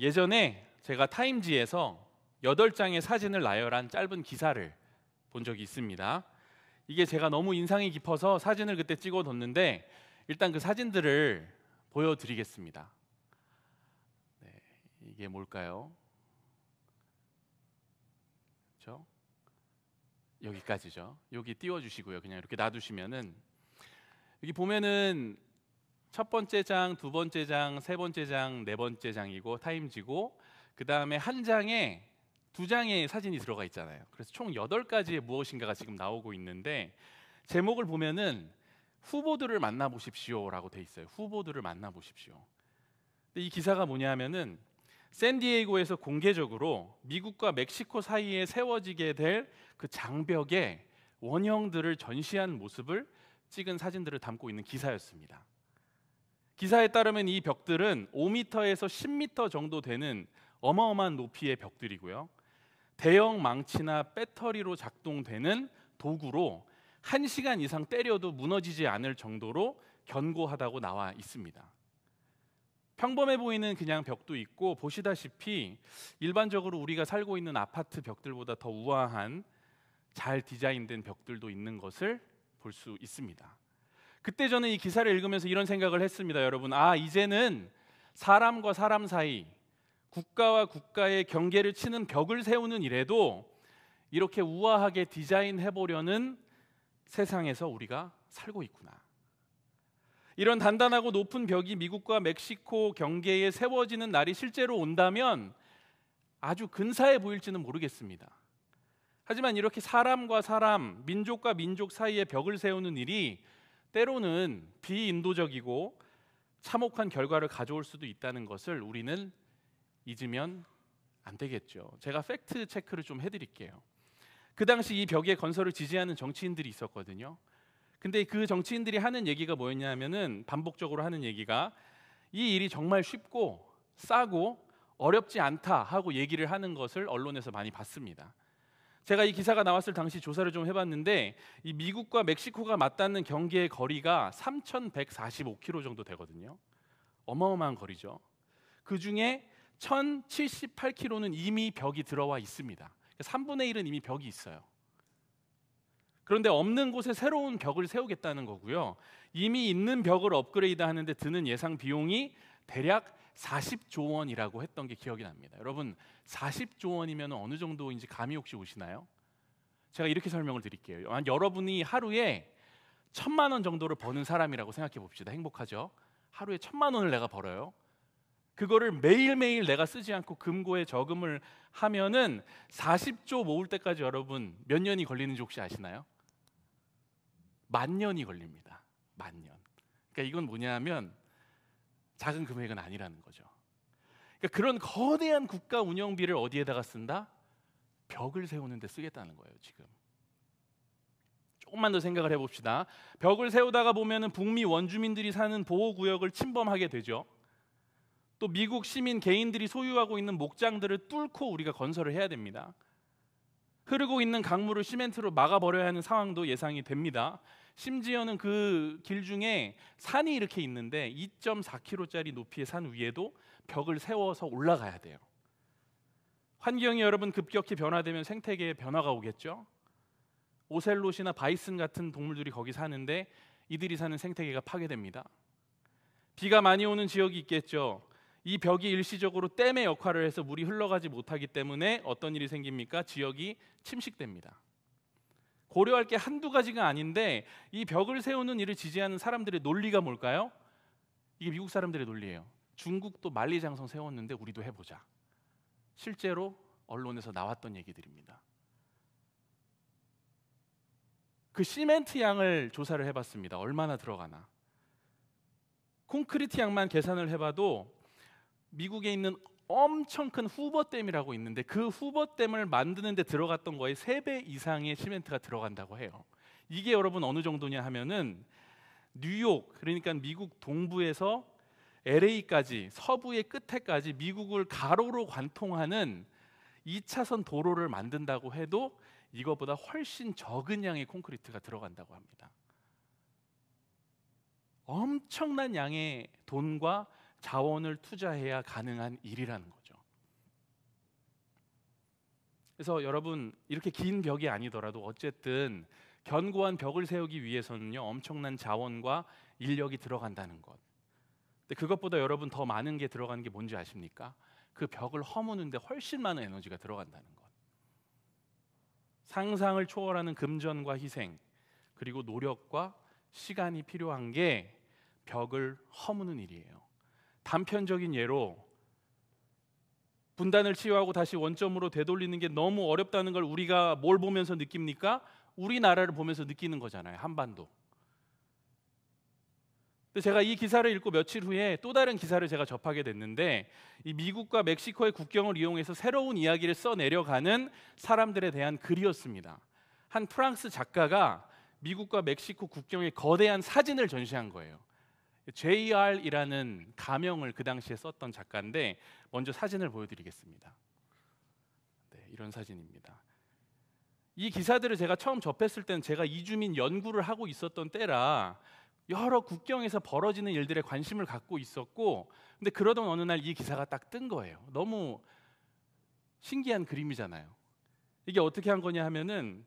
예전에 제가 타임지에서 8장의 사진을 나열한 짧은 기사를 본 적이 있습니다. 이게 제가 너무 인상이 깊어서 사진을 그때 찍어뒀는데 일단 그 사진들을 보여드리겠습니다. 네, 이게 뭘까요? 그렇죠? 여기까지죠. 여기 띄워주시고요. 그냥 이렇게 놔두시면은 여기 보면은 첫 번째 장, 두 번째 장, 세 번째 장, 네 번째 장이고 타임지고 그 다음에 한 장에 두 장의 사진이 들어가 있잖아요. 그래서 총 여덟 가지의 무엇인가가 지금 나오고 있는데 제목을 보면은 후보들을 만나보십시오라고 돼 있어요. 후보들을 만나보십시오. 근데 이 기사가 뭐냐면은 하 샌디에이고에서 공개적으로 미국과 멕시코 사이에 세워지게 될 그장벽의 원형들을 전시한 모습을 찍은 사진들을 담고 있는 기사였습니다. 기사에 따르면 이 벽들은 5m에서 10m 정도 되는 어마어마한 높이의 벽들이고요. 대형 망치나 배터리로 작동되는 도구로 1시간 이상 때려도 무너지지 않을 정도로 견고하다고 나와 있습니다. 평범해 보이는 그냥 벽도 있고 보시다시피 일반적으로 우리가 살고 있는 아파트 벽들보다 더 우아한 잘 디자인된 벽들도 있는 것을 볼 수 있습니다. 그때 저는 이 기사를 읽으면서 이런 생각을 했습니다, 여러분. 아, 이제는 사람과 사람 사이, 국가와 국가의 경계를 치는 벽을 세우는 일에도 이렇게 우아하게 디자인해 보려는 세상에서 우리가 살고 있구나. 이런 단단하고 높은 벽이 미국과 멕시코 경계에 세워지는 날이 실제로 온다면 아주 근사해 보일지는 모르겠습니다. 하지만 이렇게 사람과 사람, 민족과 민족 사이에 벽을 세우는 일이 때로는 비인도적이고 참혹한 결과를 가져올 수도 있다는 것을 우리는 잊으면 안 되겠죠. 제가 팩트 체크를 좀 해드릴게요. 그 당시 이 벽의 건설을 지지하는 정치인들이 있었거든요. 근데 그 정치인들이 하는 얘기가 뭐였냐면은 반복적으로 하는 얘기가 이 일이 정말 쉽고 싸고 어렵지 않다 하고 얘기를 하는 것을 언론에서 많이 봤습니다. 제가 이 기사가 나왔을 당시 조사를 좀 해봤는데 이 미국과 멕시코가 맞닿는 경계의 거리가 3,145km 정도 되거든요. 어마어마한 거리죠. 그 중에 1,078km는 이미 벽이 들어와 있습니다. 3분의 그러니까 1은 이미 벽이 있어요. 그런데 없는 곳에 새로운 벽을 세우겠다는 거고요. 이미 있는 벽을 업그레이드 하는데 드는 예상 비용이 대략 40조 원이라고 했던 게 기억이 납니다. 여러분 40조 원이면 어느 정도인지 감이 혹시 오시나요? 제가 이렇게 설명을 드릴게요. 여러분이 하루에 천만 원 정도를 버는 사람이라고 생각해 봅시다. 행복하죠? 하루에 천만 원을 내가 벌어요. 그거를 매일매일 내가 쓰지 않고 금고에 저금을 하면은 40조 모을 때까지 여러분 몇 년이 걸리는지 혹시 아시나요? 만 년이 걸립니다. 만 년. 그러니까 이건 뭐냐면 작은 금액은 아니라는 거죠. 그러니까 그런 거대한 국가 운영비를 어디에다가 쓴다? 벽을 세우는 데 쓰겠다는 거예요, 지금. 조금만 더 생각을 해 봅시다. 벽을 세우다가 보면은 북미 원주민들이 사는 보호 구역을 침범하게 되죠. 또 미국 시민 개인들이 소유하고 있는 목장들을 뚫고 우리가 건설을 해야 됩니다. 흐르고 있는 강물을 시멘트로 막아버려야 하는 상황도 예상이 됩니다. 심지어는 그 길 중에 산이 이렇게 있는데 2.4km짜리 높이의 산 위에도 벽을 세워서 올라가야 돼요. 환경이 여러분 급격히 변화되면 생태계에 변화가 오겠죠. 오셀롯이나 바이슨 같은 동물들이 거기 사는데 이들이 사는 생태계가 파괴됩니다. 비가 많이 오는 지역이 있겠죠. 이 벽이 일시적으로 댐의 역할을 해서 물이 흘러가지 못하기 때문에 어떤 일이 생깁니까? 지역이 침식됩니다. 고려할 게 한두 가지가 아닌데 이 벽을 세우는 일을 지지하는 사람들의 논리가 뭘까요? 이게 미국 사람들의 논리예요. 중국도 만리장성 세웠는데 우리도 해보자. 실제로 언론에서 나왔던 얘기들입니다. 그 시멘트 양을 조사를 해봤습니다. 얼마나 들어가나. 콘크리트 양만 계산을 해봐도 미국에 있는 엄청 큰 후버댐이라고 있는데 그 후버댐을 만드는 데 들어갔던 거에 3배 이상의 시멘트가 들어간다고 해요. 이게 여러분 어느 정도냐 하면은 뉴욕 그러니까 미국 동부에서 LA까지 서부의 끝에까지 미국을 가로로 관통하는 2차선 도로를 만든다고 해도 이거보다 훨씬 적은 양의 콘크리트가 들어간다고 합니다. 엄청난 양의 돈과 자원을 투자해야 가능한 일이라는 거죠. 그래서 여러분 이렇게 긴 벽이 아니더라도 어쨌든 견고한 벽을 세우기 위해서는요 엄청난 자원과 인력이 들어간다는 것. 근데 그것보다 여러분 더 많은 게 들어가는 게 뭔지 아십니까? 그 벽을 허무는데 훨씬 많은 에너지가 들어간다는 것. 상상을 초월하는 금전과 희생 그리고 노력과 시간이 필요한 게 벽을 허무는 일이에요. 단편적인 예로 분단을 치유하고 다시 원점으로 되돌리는 게 너무 어렵다는 걸 우리가 뭘 보면서 느낍니까? 우리나라를 보면서 느끼는 거잖아요. 한반도. 근데 제가 이 기사를 읽고 며칠 후에 또 다른 기사를 제가 접하게 됐는데 이 미국과 멕시코의 국경을 이용해서 새로운 이야기를 써 내려가는 사람들에 대한 글이었습니다. 한 프랑스 작가가 미국과 멕시코 국경의 거대한 사진을 전시한 거예요. JR이라는 가명을 그 당시에 썼던 작가인데 먼저 사진을 보여드리겠습니다. 네, 이런 사진입니다. 이 기사들을 제가 처음 접했을 때는 제가 이주민 연구를 하고 있었던 때라 여러 국경에서 벌어지는 일들에 관심을 갖고 있었고 근데 그러던 어느 날 이 기사가 딱 뜬 거예요. 너무 신기한 그림이잖아요. 이게 어떻게 한 거냐 하면은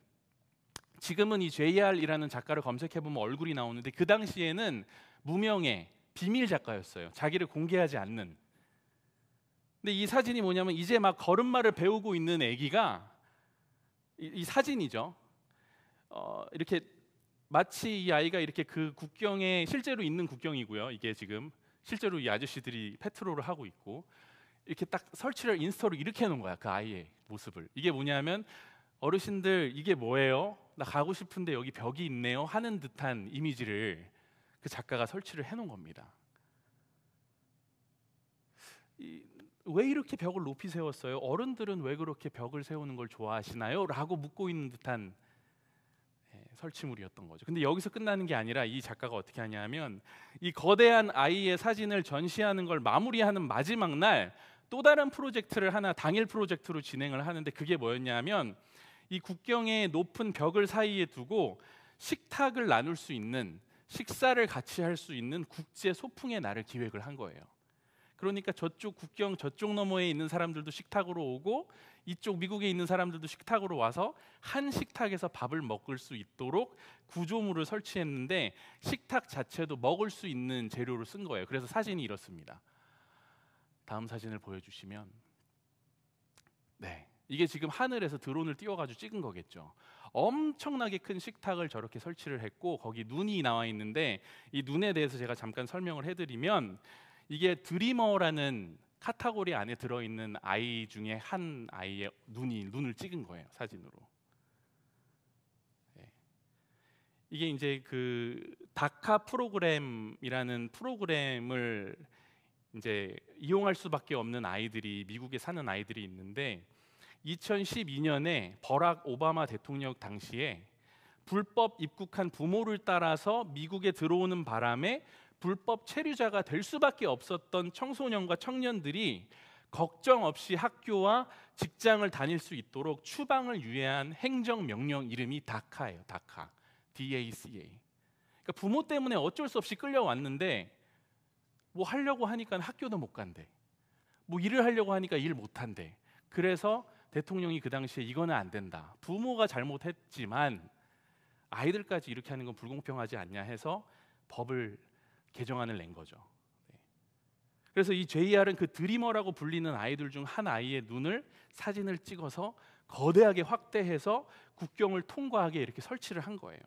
지금은 이 JR이라는 작가를 검색해 보면 얼굴이 나오는데 그 당시에는 무명의 비밀 작가였어요. 자기를 공개하지 않는. 근데 이 사진이 뭐냐면 이제 막 걸음마를 배우고 있는 아기가 이, 이 사진이죠. 어, 이렇게 마치 이 아이가 이렇게 그 국경에 실제로 있는 국경이고요. 이게 지금 실제로 이 아저씨들이 페트롤을 하고 있고 이렇게 딱 설치를 인스톨을 이렇게 해놓은 거야 그 아이의 모습을. 이게 뭐냐면 어르신들 이게 뭐예요? 나 가고 싶은데 여기 벽이 있네요 하는 듯한 이미지를 그 작가가 설치를 해놓은 겁니다. 이, 왜 이렇게 벽을 높이 세웠어요? 어른들은 왜 그렇게 벽을 세우는 걸 좋아하시나요? 라고 묻고 있는 듯한 예, 설치물이었던 거죠. 근데 여기서 끝나는 게 아니라 이 작가가 어떻게 하냐면 이 거대한 아이의 사진을 전시하는 걸 마무리하는 마지막 날 또 다른 프로젝트를 하나 당일 프로젝트로 진행을 하는데 그게 뭐였냐면 이 국경의 높은 벽을 사이에 두고 식탁을 나눌 수 있는 식사를 같이 할 수 있는 국제 소풍의 날을 기획을 한 거예요. 그러니까 저쪽 국경 저쪽 너머에 있는 사람들도 식탁으로 오고 이쪽 미국에 있는 사람들도 식탁으로 와서 한 식탁에서 밥을 먹을 수 있도록 구조물을 설치했는데 식탁 자체도 먹을 수 있는 재료를쓴 거예요. 그래서 사진이 이렇습니다. 다음 사진을 보여주시면 네 이게 지금 하늘에서 드론을 띄워가지고 찍은 거겠죠. 엄청나게 큰 식탁을 저렇게 설치를 했고 거기 눈이 나와 있는데 이 눈에 대해서 제가 잠깐 설명을 해드리면 이게 드리머라는 카테고리 안에 들어있는 아이 중에 한 아이의 눈이 눈을 찍은 거예요 사진으로. 예. 이게 이제 그 다카 프로그램이라는 프로그램을 이제 이용할 수밖에 없는 아이들이 미국에 사는 아이들이 있는데 2012년에 버락 오바마 대통령 당시에 불법 입국한 부모를 따라서 미국에 들어오는 바람에 불법 체류자가 될 수밖에 없었던 청소년과 청년들이 걱정 없이 학교와 직장을 다닐 수 있도록 추방을 유예한 행정 명령 이름이 다카예요. 다카. DACA. 그러니까 부모 때문에 어쩔 수 없이 끌려왔는데 뭐 하려고 하니까 학교도 못 간대. 뭐 일을 하려고 하니까 일 못 한대. 그래서 대통령이 그 당시에 이거는 안 된다. 부모가 잘못했지만 아이들까지 이렇게 하는 건 불공평하지 않냐 해서 법을 개정안을 낸 거죠. 네. 그래서 이 JR은 그 드리머라고 불리는 아이들 중 한 아이의 눈을 사진을 찍어서 거대하게 확대해서 국경을 통과하게 이렇게 설치를 한 거예요.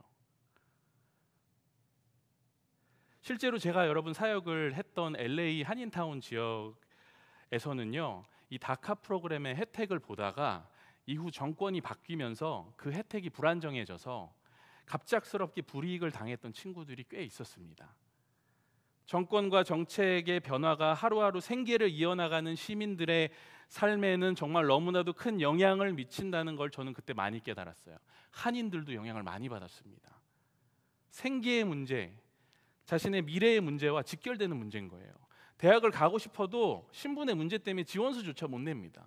실제로 제가 여러분 사역을 했던 LA 한인타운 지역에서는요. 이 다카 프로그램의 혜택을 보다가 이후 정권이 바뀌면서 그 혜택이 불안정해져서 갑작스럽게 불이익을 당했던 친구들이 꽤 있었습니다. 정권과 정책의 변화가 하루하루 생계를 이어나가는 시민들의 삶에는 정말 너무나도 큰 영향을 미친다는 걸 저는 그때 많이 깨달았어요. 한인들도 영향을 많이 받았습니다. 생계의 문제, 자신의 미래의 문제와 직결되는 문제인 거예요. 대학을 가고 싶어도 신분의 문제 때문에 지원서조차 못 냅니다.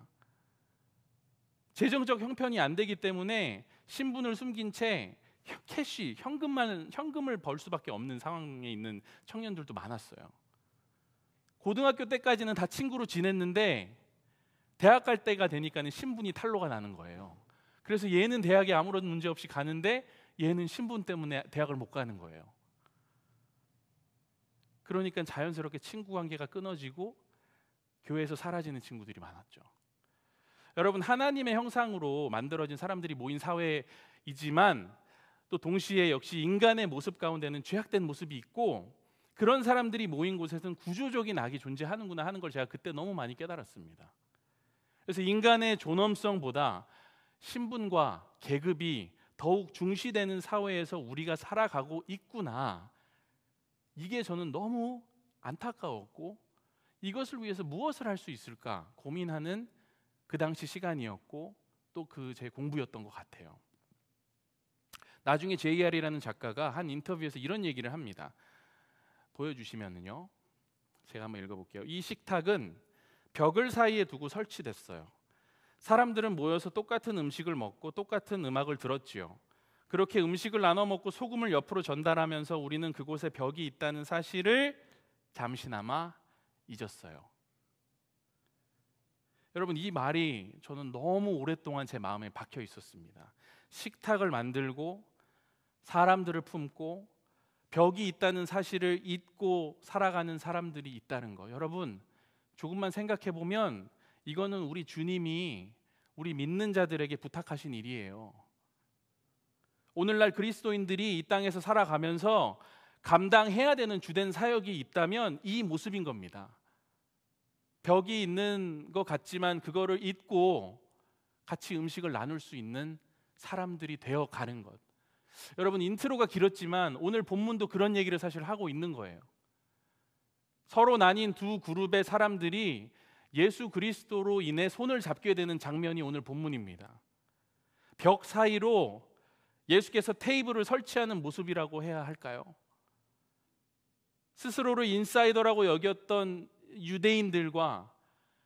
재정적 형편이 안 되기 때문에 신분을 숨긴 채 캐시 현금만 현금을 벌 수밖에 없는 상황에 있는 청년들도 많았어요. 고등학교 때까지는 다 친구로 지냈는데 대학 갈 때가 되니까는 신분이 탈로가 나는 거예요. 그래서 얘는 대학에 아무런 문제 없이 가는데 얘는 신분 때문에 대학을 못 가는 거예요. 그러니까 자연스럽게 친구 관계가 끊어지고 교회에서 사라지는 친구들이 많았죠. 여러분 하나님의 형상으로 만들어진 사람들이 모인 사회이지만 또 동시에 역시 인간의 모습 가운데는 죄악된 모습이 있고 그런 사람들이 모인 곳에서는 구조적인 악이 존재하는구나 하는 걸 제가 그때 너무 많이 깨달았습니다. 그래서 인간의 존엄성보다 신분과 계급이 더욱 중시되는 사회에서 우리가 살아가고 있구나 이게 저는 너무 안타까웠고 이것을 위해서 무엇을 할 수 있을까 고민하는 그 당시 시간이었고 또 그 제 공부였던 것 같아요. 나중에 JR이라는 작가가 한 인터뷰에서 이런 얘기를 합니다. 보여주시면은요. 제가 한번 읽어볼게요. 이 식탁은 벽을 사이에 두고 설치됐어요. 사람들은 모여서 똑같은 음식을 먹고 똑같은 음악을 들었지요. 그렇게 음식을 나눠 먹고 소금을 옆으로 전달하면서 우리는 그곳에 벽이 있다는 사실을 잠시나마 잊었어요. 여러분 이 말이 저는 너무 오랫동안 제 마음에 박혀 있었습니다. 식탁을 만들고 사람들을 품고 벽이 있다는 사실을 잊고 살아가는 사람들이 있다는 거. 여러분 조금만 생각해 보면 이거는 우리 주님이 우리 믿는 자들에게 부탁하신 일이에요. 오늘날 그리스도인들이 이 땅에서 살아가면서 감당해야 되는 주된 사역이 있다면 이 모습인 겁니다. 벽이 있는 것 같지만 그거를 잊고 같이 음식을 나눌 수 있는 사람들이 되어 가는 것. 여러분 인트로가 길었지만 오늘 본문도 그런 얘기를 사실 하고 있는 거예요. 서로 나뉜 두 그룹의 사람들이 예수 그리스도로 인해 손을 잡게 되는 장면이 오늘 본문입니다. 벽 사이로 예수께서 테이블을 설치하는 모습이라고 해야 할까요? 스스로를 인사이더라고 여겼던 유대인들과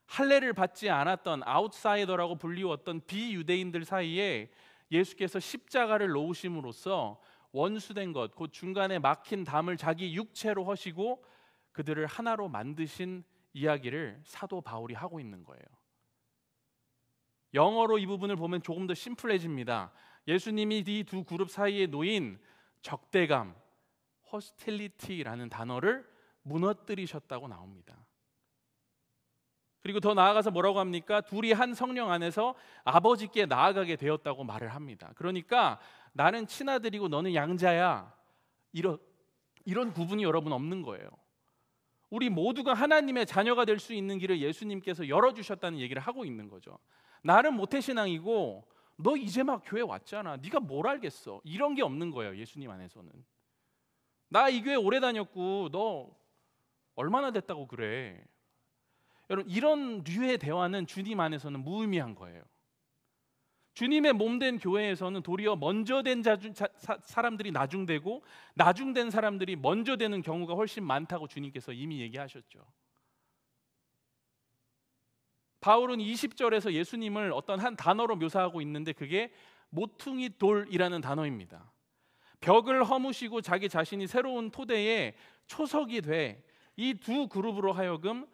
할례를 받지 않았던 아웃사이더라고 불리웠던 비유대인들 사이에 예수께서 십자가를 놓으심으로써 원수된 것, 곧그 중간에 막힌 담을 자기 육체로 허시고 그들을 하나로 만드신 이야기를 사도 바울이 하고 있는 거예요. 영어로 이 부분을 보면 조금 더 심플해집니다. 예수님이 이 두 그룹 사이에 놓인 적대감, 호스텔리티라는 단어를 무너뜨리셨다고 나옵니다. 그리고 더 나아가서 뭐라고 합니까? 둘이 한 성령 안에서 아버지께 나아가게 되었다고 말을 합니다. 그러니까 나는 친아들이고 너는 양자야. 이런 이런 구분이 여러분 없는 거예요. 우리 모두가 하나님의 자녀가 될 수 있는 길을 예수님께서 열어 주셨다는 얘기를 하고 있는 거죠. 나는 모태 신앙이고 너 이제 막 교회 왔잖아. 네가 뭘 알겠어? 이런 게 없는 거예요. 예수님 안에서는. 나 이 교회 오래 다녔고 너 얼마나 됐다고 그래? 여러분 이런 류의 대화는 주님 안에서는 무의미한 거예요. 주님의 몸 된 교회에서는 도리어 먼저 된 자주, 자, 사람들이 나중되고 나중된 사람들이 먼저 되는 경우가 훨씬 많다고 주님께서 이미 얘기하셨죠. 바울은 20절에서 예수님을 어떤 한 단어로 묘사하고 있는데 그게 모퉁이 돌이라는 단어입니다. 벽을 허무시고 자기 자신이 새로운 토대에 초석이 돼 이 두 그룹으로 하여금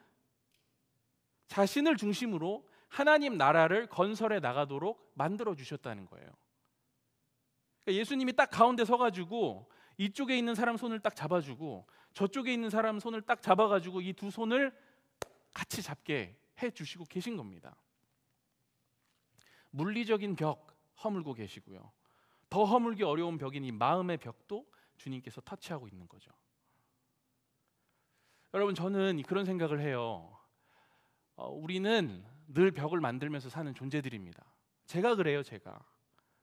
자신을 중심으로 하나님 나라를 건설해 나가도록 만들어 주셨다는 거예요. 그러니까 예수님이 딱 가운데 서가지고 이쪽에 있는 사람 손을 딱 잡아주고 저쪽에 있는 사람 손을 딱 잡아가지고 이 두 손을 같이 잡게 해 주시고 계신 겁니다. 물리적인 벽 허물고 계시고요. 더 허물기 어려운 벽인 이 마음의 벽도 주님께서 터치하고 있는 거죠. 여러분 저는 그런 생각을 해요. 어, 우리는 늘 벽을 만들면서 사는 존재들입니다. 제가 그래요, 제가.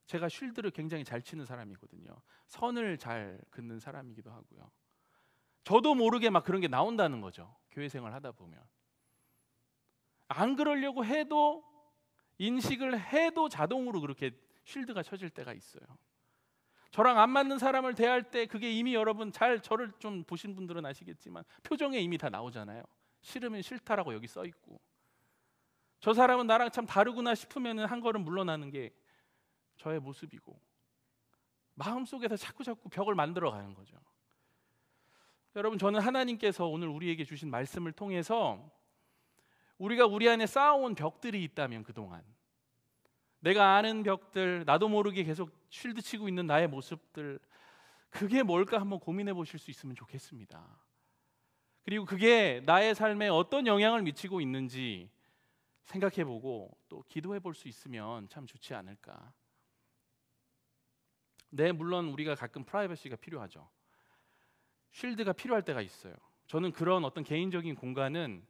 제가 쉴드를 굉장히 잘 치는 사람이거든요. 선을 잘 긋는 사람이기도 하고요. 저도 모르게 막 그런 게 나온다는 거죠. 교회 생활 하다 보면. 안 그러려고 해도 인식을 해도 자동으로 그렇게 쉴드가 쳐질 때가 있어요. 저랑 안 맞는 사람을 대할 때 그게 이미 여러분 잘 저를 좀 보신 분들은 아시겠지만 표정에 이미 다 나오잖아요. 싫으면 싫다라고 여기 써 있고 저 사람은 나랑 참 다르구나 싶으면은 한 걸음 물러나는 게 저의 모습이고 마음속에서 자꾸 자꾸 벽을 만들어 가는 거죠. 여러분 저는 하나님께서 오늘 우리에게 주신 말씀을 통해서 우리가 우리 안에 쌓아온 벽들이 있다면 그동안 내가 아는 벽들, 나도 모르게 계속 쉴드 치고 있는 나의 모습들 그게 뭘까 한번 고민해 보실 수 있으면 좋겠습니다. 그리고 그게 나의 삶에 어떤 영향을 미치고 있는지 생각해 보고 또 기도해 볼 수 있으면 참 좋지 않을까. 네, 물론 우리가 가끔 프라이버시가 필요하죠. 쉴드가 필요할 때가 있어요. 저는 그런 어떤 개인적인 공간은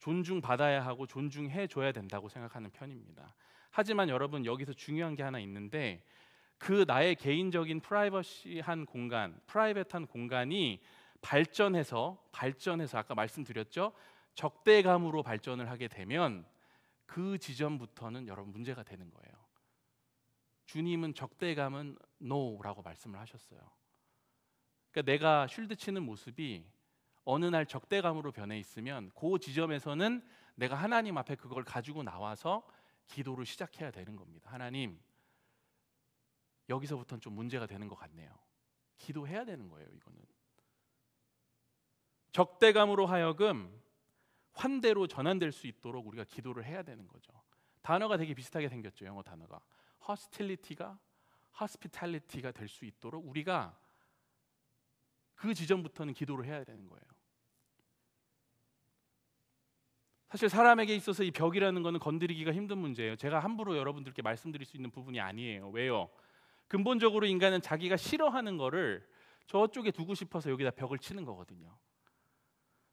존중받아야 하고 존중해 줘야 된다고 생각하는 편입니다. 하지만 여러분 여기서 중요한 게 하나 있는데 그 나의 개인적인 프라이버시한 공간, 프라이빗한 공간이 발전해서 발전해서 아까 말씀드렸죠. 적대감으로 발전을 하게 되면 그 지점부터는 여러분 문제가 되는 거예요. 주님은 적대감은 no라고 말씀을 하셨어요. 그러니까 내가 쉴드 치는 모습이 어느 날 적대감으로 변해 있으면 그 지점에서는 내가 하나님 앞에 그걸 가지고 나와서 기도를 시작해야 되는 겁니다. 하나님 여기서부터는 좀 문제가 되는 것 같네요. 기도해야 되는 거예요, 이거는. 적대감으로 하여금 환대로 전환될 수 있도록 우리가 기도를 해야 되는 거죠. 단어가 되게 비슷하게 생겼죠, 영어 단어가. hostility가 hospitality가 될 수 있도록 우리가 그 지점부터는 기도를 해야 되는 거예요. 사실 사람에게 있어서 이 벽이라는 거는 건드리기가 힘든 문제예요. 제가 함부로 여러분들께 말씀드릴 수 있는 부분이 아니에요. 왜요? 근본적으로 인간은 자기가 싫어하는 거를 저쪽에 두고 싶어서 여기다 벽을 치는 거거든요.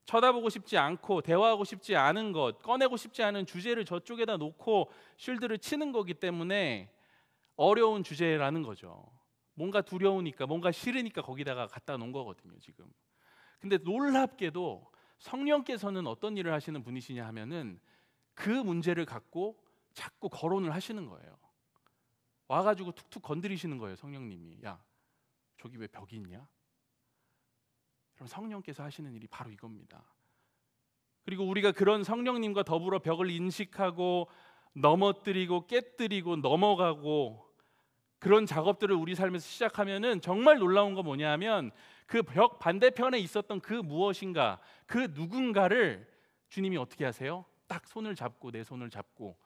쳐다보고 싶지 않고 대화하고 싶지 않은 것, 꺼내고 싶지 않은 주제를 저쪽에다 놓고 쉴드를 치는 거기 때문에 어려운 주제라는 거죠. 뭔가 두려우니까, 뭔가 싫으니까 거기다가 갖다 놓은 거거든요, 지금. 근데 놀랍게도 성령께서는 어떤 일을 하시는 분이시냐 하면은 그 문제를 갖고 자꾸 거론을 하시는 거예요. 와가지고 툭툭 건드리시는 거예요, 성령님이. 야, 저기 왜 벽이 있냐? 그럼 성령께서 하시는 일이 바로 이겁니다. 그리고 우리가 그런 성령님과 더불어 벽을 인식하고 넘어뜨리고 깨뜨리고 넘어가고 그런 작업들을 우리 삶에서 시작하면은 정말 놀라운 거 뭐냐면 그벽 반대편에 있었던 그 무엇인가, 그 누군가를 주님이 어떻게 하세요? 딱 손을 잡고 내 손을 잡고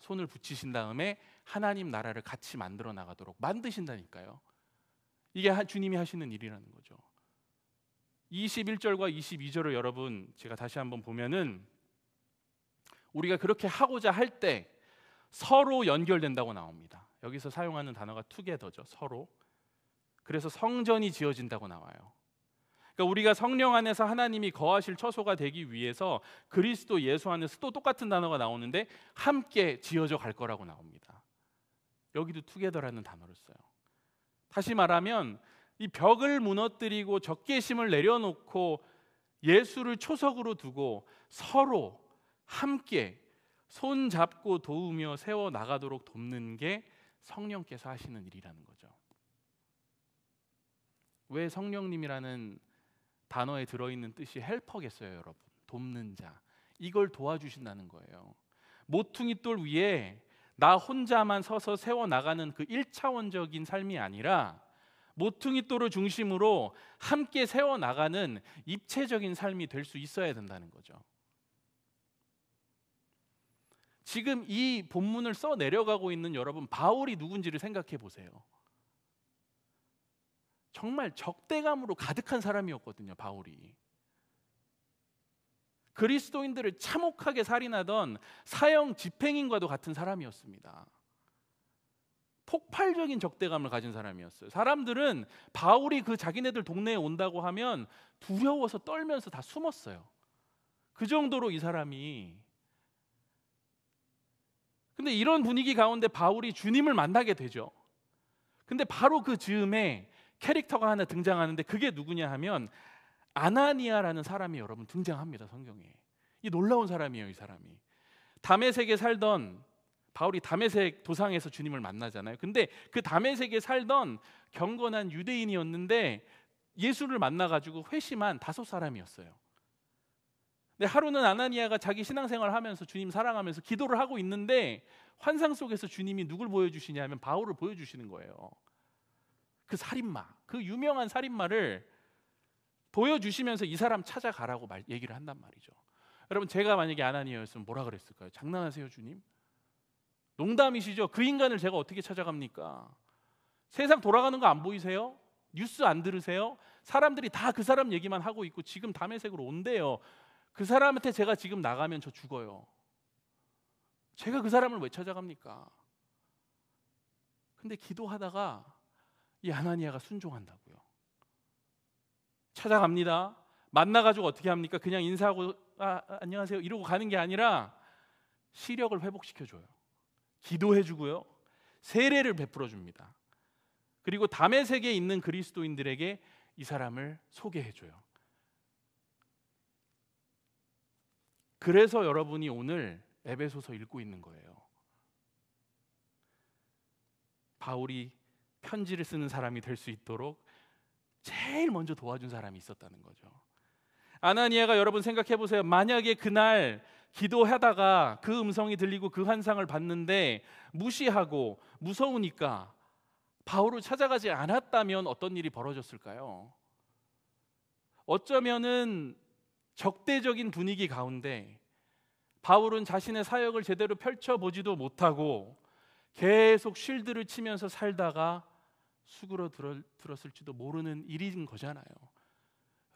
손을 붙이신 다음에 하나님 나라를 같이 만들어 나가도록 만드신다니까요. 이게 주님이 하시는 일이라는 거죠. 21절과 22절을 여러분 제가 다시 한번 보면은 우리가 그렇게 하고자 할 때 서로 연결된다고 나옵니다. 여기서 사용하는 단어가 투게더죠. 서로. 그래서 성전이 지어진다고 나와요. 그러니까 우리가 성령 안에서 하나님이 거하실 처소가 되기 위해서 그리스도 예수 안에서 또 똑같은 단어가 나오는데 함께 지어져 갈 거라고 나옵니다. 여기도 투게더라는 단어를 써요. 다시 말하면 이 벽을 무너뜨리고 적개심을 내려놓고 예수를 초석으로 두고 서로 함께 손잡고 도우며 세워 나가도록 돕는 게 성령께서 하시는 일이라는 거죠. 왜 성령님이라는 단어에 들어있는 뜻이 헬퍼겠어요, 여러분? 돕는 자. 이걸 도와주신다는 거예요. 모퉁이 돌 위에 나 혼자만 서서 세워 나가는 그 1차원적인 삶이 아니라 모퉁이 돌을 중심으로 함께 세워 나가는 입체적인 삶이 될 수 있어야 된다는 거죠. 지금 이 본문을 써 내려가고 있는 여러분 바울이 누군지를 생각해 보세요. 정말 적대감으로 가득한 사람이었거든요, 바울이. 그리스도인들을 참혹하게 살인하던 사형 집행인과도 같은 사람이었습니다. 폭발적인 적대감을 가진 사람이었어요. 사람들은 바울이 그 자기네들 동네에 온다고 하면 두려워서 떨면서 다 숨었어요. 그 정도로 이 사람이 근데 이런 분위기 가운데 바울이 주님을 만나게 되죠. 근데 바로 그 즈음에 캐릭터가 하나 등장하는데 그게 누구냐 하면 아나니아라는 사람이 여러분 등장합니다 성경에 이 놀라운 사람이에요 이 사람이 다메섹에 살던 바울이 다메섹 도상에서 주님을 만나잖아요 근데 그 다메섹에 살던 경건한 유대인이었는데 예수를 만나가지고 회심한 다섯 사람이었어요 근데 하루는 아나니아가 자기 신앙생활 하면서 주님 사랑하면서 기도를 하고 있는데 환상 속에서 주님이 누굴 보여주시냐면 바울을 보여주시는 거예요 그 살인마, 그 유명한 살인마를 보여주시면서 이 사람 찾아가라고 말, 얘기를 한단 말이죠. 여러분 제가 만약에 아나니아였으면 뭐라 그랬을까요? 장난하세요 주님? 농담이시죠? 그 인간을 제가 어떻게 찾아갑니까? 세상 돌아가는 거 안 보이세요? 뉴스 안 들으세요? 사람들이 다 그 사람 얘기만 하고 있고 지금 담에색으로 온대요. 그 사람한테 제가 지금 나가면 저 죽어요. 제가 그 사람을 왜 찾아갑니까? 근데 기도하다가 이 아나니아가 순종한다고요. 찾아갑니다. 만나가지고 어떻게 합니까? 그냥 인사하고 아, 아 안녕하세요 이러고 가는 게 아니라 시력을 회복시켜 줘요. 기도해 주고요. 세례를 베풀어 줍니다. 그리고 담의 세계에 있는 그리스도인들에게 이 사람을 소개해 줘요. 그래서 여러분이 오늘 에베소서 읽고 있는 거예요. 바울이 편지를 쓰는 사람이 될 수 있도록 제일 먼저 도와준 사람이 있었다는 거죠. 아나니아가 여러분 생각해 보세요. 만약에 그날 기도하다가 그 음성이 들리고 그 환상을 봤는데 무시하고 무서우니까 바울을 찾아가지 않았다면 어떤 일이 벌어졌을까요? 어쩌면은 적대적인 분위기 가운데 바울은 자신의 사역을 제대로 펼쳐보지도 못하고 계속 쉴드를 치면서 살다가 수그러 들었을지도 모르는 일인 거잖아요.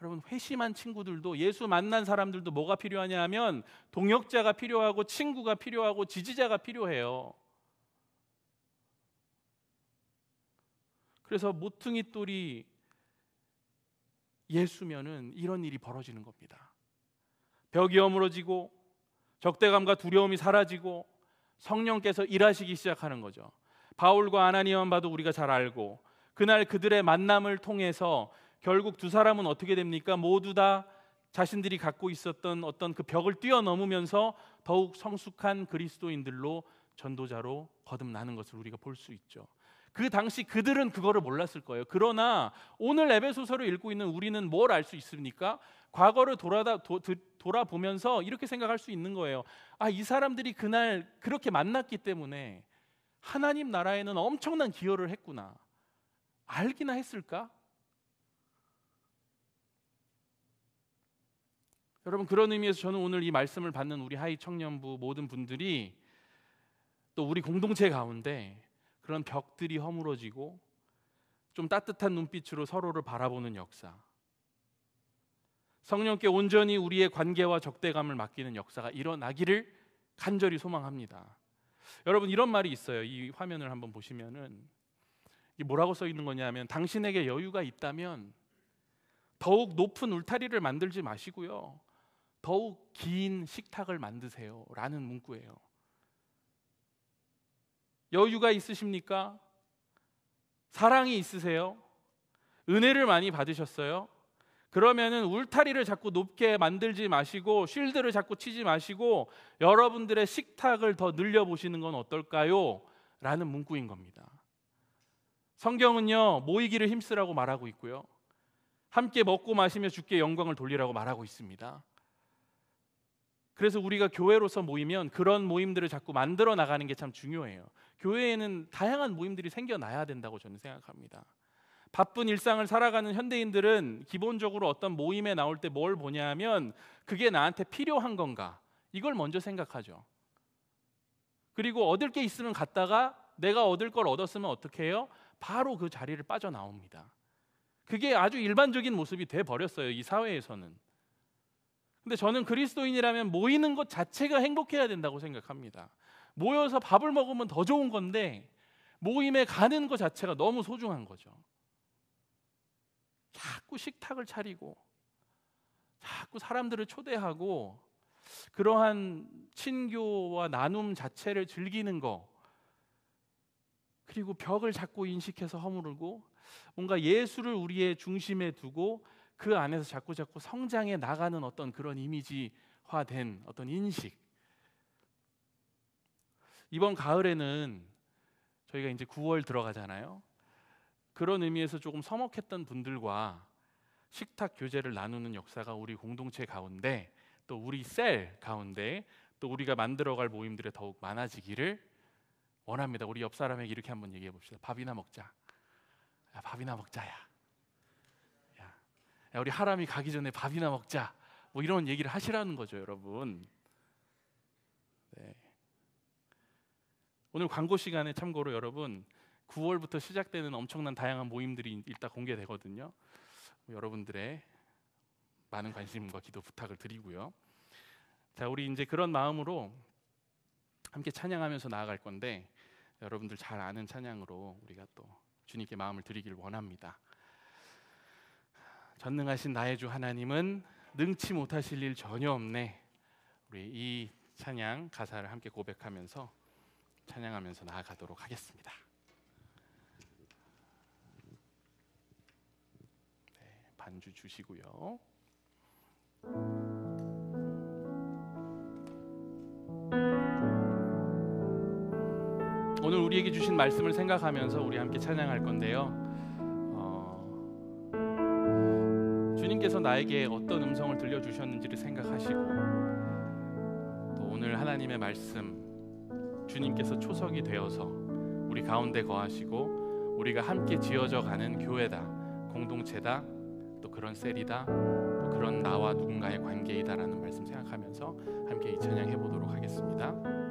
여러분 회심한 친구들도 예수 만난 사람들도 뭐가 필요하냐 면 동역자가 필요하고 친구가 필요하고 지지자가 필요해요. 그래서 모퉁이 똘이 예수면은 이런 일이 벌어지는 겁니다. 벽이 허물어지고 적대감과 두려움이 사라지고 성령께서 일하시기 시작하는 거죠. 바울과 아나니아만 봐도 우리가 잘 알고 그날 그들의 만남을 통해서 결국 두 사람은 어떻게 됩니까? 모두 다 자신들이 갖고 있었던 어떤 그 벽을 뛰어넘으면서 더욱 성숙한 그리스도인들로 전도자로 거듭나는 것을 우리가 볼 수 있죠. 그 당시 그들은 그거를 몰랐을 거예요. 그러나 오늘 에베소서를 읽고 있는 우리는 뭘 알 수 있습니까? 과거를 돌아다, 도, 돌아보면서 이렇게 생각할 수 있는 거예요. 아, 이 사람들이 그날 그렇게 만났기 때문에 하나님 나라에는 엄청난 기여를 했구나. 알기나 했을까? 여러분 그런 의미에서 저는 오늘 이 말씀을 받는 우리 하이 청년부 모든 분들이 또 우리 공동체 가운데 그런 벽들이 허물어지고 좀 따뜻한 눈빛으로 서로를 바라보는 역사 성령께 온전히 우리의 관계와 적대감을 맡기는 역사가 일어나기를 간절히 소망합니다. 여러분 이런 말이 있어요. 이 화면을 한번 보시면은 뭐라고 써 있는 거냐면 당신에게 여유가 있다면 더욱 높은 울타리를 만들지 마시고요. 더욱 긴 식탁을 만드세요라는 문구예요. 여유가 있으십니까? 사랑이 있으세요? 은혜를 많이 받으셨어요? 그러면은 울타리를 자꾸 높게 만들지 마시고 쉴드를 자꾸 치지 마시고 여러분들의 식탁을 더 늘려 보시는 건 어떨까요? 라는 문구인 겁니다. 성경은요, 모이기를 힘쓰라고 말하고 있고요. 함께 먹고 마시며 주께 영광을 돌리라고 말하고 있습니다. 그래서 우리가 교회로서 모이면 그런 모임들을 자꾸 만들어 나가는 게 참 중요해요. 교회에는 다양한 모임들이 생겨나야 된다고 저는 생각합니다. 바쁜 일상을 살아가는 현대인들은 기본적으로 어떤 모임에 나올 때 뭘 보냐 하면 그게 나한테 필요한 건가? 이걸 먼저 생각하죠. 그리고 얻을 게 있으면 갔다가 내가 얻을 걸 얻었으면 어떻게 해요? 바로 그 자리를 빠져나옵니다. 그게 아주 일반적인 모습이 돼 버렸어요. 이 사회에서는. 근데 저는 그리스도인이라면 모이는 것 자체가 행복해야 된다고 생각합니다. 모여서 밥을 먹으면 더 좋은 건데 모임에 가는 것 자체가 너무 소중한 거죠. 자꾸 식탁을 차리고 자꾸 사람들을 초대하고 그러한 친교와 나눔 자체를 즐기는 거 그리고 벽을 자꾸 인식해서 허물고 뭔가 예수를 우리의 중심에 두고 그 안에서 자꾸 자꾸 성장해 나가는 어떤 그런 이미지화된 어떤 인식. 이번 가을에는 저희가 이제 9월 들어가잖아요. 그런 의미에서 조금 서먹했던 분들과 식탁 교제를 나누는 역사가 우리 공동체 가운데 또 우리 셀 가운데 또 우리가 만들어갈 모임들에 더욱 많아지기를 원합니다. 우리 옆 사람에게 이렇게 한번 얘기해 봅시다. 밥이나 먹자. 야, 밥이나 먹자야. 야. 야, 우리 하람이 가기 전에 밥이나 먹자. 뭐 이런 얘기를 하시라는 거죠, 여러분. 네. 오늘 광고 시간에 참고로 여러분 9월부터 시작되는 엄청난 다양한 모임들이 일단 공개되거든요. 여러분들의 많은 관심과 기도 부탁을 드리고요. 자, 우리 이제 그런 마음으로 함께 찬양하면서 나아갈 건데 여러분들 잘 아는 찬양으로 우리가 또 주님께 마음을 드리길 원합니다. 전능하신 나의 주 하나님은 능치 못하실 일 전혀 없네. 우리 이 찬양 가사를 함께 고백하면서 찬양하면서 나아가도록 하겠습니다. 네, 반주 주시고요. 오늘 우리에게 주신 말씀을 생각하면서 우리 함께 찬양할 건데요. 어, 주님께서 나에게 어떤 음성을 들려주셨는지를 생각하시고 또 오늘 하나님의 말씀 주님께서 초석이 되어서 우리 가운데 거하시고 우리가 함께 지어져 가는 교회다, 공동체다, 또 그런 셀이다, 또 그런 나와 누군가의 관계이다라는 말씀 생각하면서 함께 이 찬양 해보도록 하겠습니다.